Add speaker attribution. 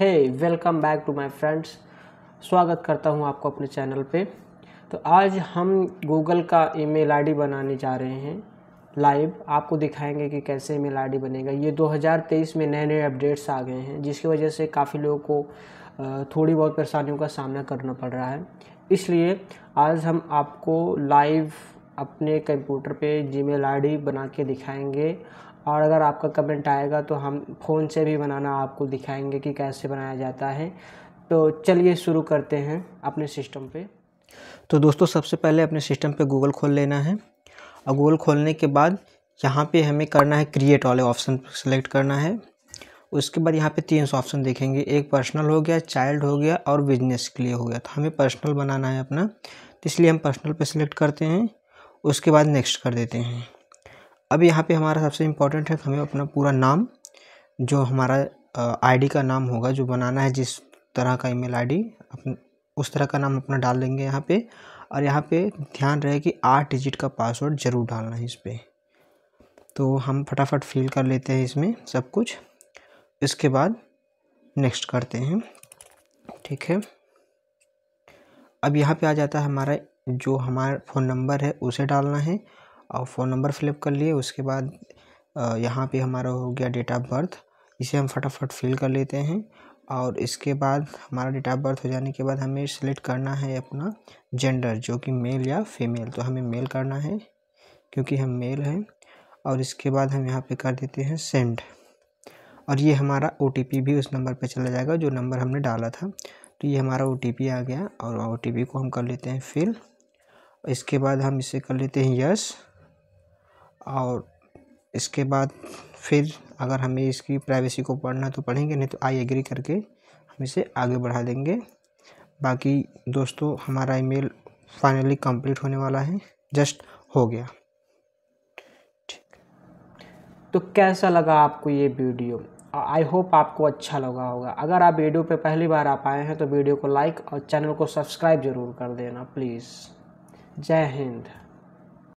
Speaker 1: hey welcome back to my friends स्वागत करता हूं आपको अपने चैनल पे तो आज हम गूगल का ईमेल आईडी बनाने जा रहे हैं लाइव आपको दिखाएंगे कि कैसे ईमेल आईडी बनेगा ये 2023 में नए नए अपडेट्स आ गए हैं जिसकी वजह से काफ़ी लोगों को थोड़ी बहुत परेशानियों का सामना करना पड़ रहा है इसलिए आज हम आपको लाइव अपने कंप्यूटर पे जीमेल आईडी बना के दिखाएंगे और अगर आपका कमेंट आएगा तो हम फ़ोन से भी बनाना आपको दिखाएंगे कि कैसे बनाया जाता है तो चलिए शुरू करते हैं अपने सिस्टम पे
Speaker 2: तो दोस्तों सबसे पहले अपने सिस्टम पे गूगल खोल लेना है और गूगल खोलने के बाद यहाँ पे हमें करना है क्रिएट वाले ऑप्शन सेलेक्ट करना है उसके बाद यहाँ पे तीन सौ ऑप्शन देखेंगे एक पर्सनल हो गया चाइल्ड हो गया और बिजनेस के लिए हो गया तो हमें पर्सनल बनाना है अपना तो इसलिए हम पर्सनल पर सिलेक्ट करते हैं उसके बाद नेक्स्ट कर देते हैं अब यहाँ पे हमारा सबसे इम्पोर्टेंट है हमें अपना पूरा नाम जो हमारा आईडी का नाम होगा जो बनाना है जिस तरह का ईमेल आईडी अपन उस तरह का नाम अपना डाल देंगे यहाँ पे और यहाँ पे ध्यान रहे कि आठ डिजिट का पासवर्ड ज़रूर डालना है इस पर तो हम फटाफट फिल कर लेते हैं इसमें सब कुछ इसके बाद नेक्स्ट करते हैं ठीक है अब यहाँ पे आ जाता है हमारा जो हमारा फ़ोन नंबर है उसे डालना है और फ़ोन नंबर फिलअप कर लिए उसके बाद यहाँ पे हमारा हो गया डेट ऑफ बर्थ इसे हम फटाफट फिल कर लेते हैं और इसके बाद हमारा डेट ऑफ बर्थ हो जाने के बाद हमें सेलेक्ट करना है अपना जेंडर जो कि मेल या फीमेल तो हमें मेल करना है क्योंकि हम मेल हैं और इसके बाद हम यहाँ पे कर देते हैं सेंड और ये हमारा ओ भी उस नंबर पे चला जाएगा जो नंबर हमने डाला था तो ये हमारा ओ आ गया और ओ को हम कर लेते हैं फिल इसके बाद हम इसे कर लेते हैं यस और इसके बाद फिर अगर हमें इसकी प्राइवेसी को पढ़ना तो पढ़ेंगे नहीं तो आई एग्री करके हम इसे आगे बढ़ा देंगे बाकी दोस्तों हमारा ईमेल फाइनली कंप्लीट होने वाला है जस्ट हो गया
Speaker 1: ठीक तो कैसा लगा आपको ये वीडियो आई होप आपको अच्छा लगा होगा अगर आप वीडियो पे पहली बार आप आए हैं तो वीडियो को लाइक और चैनल को सब्सक्राइब जरूर कर देना प्लीज़ जय हिंद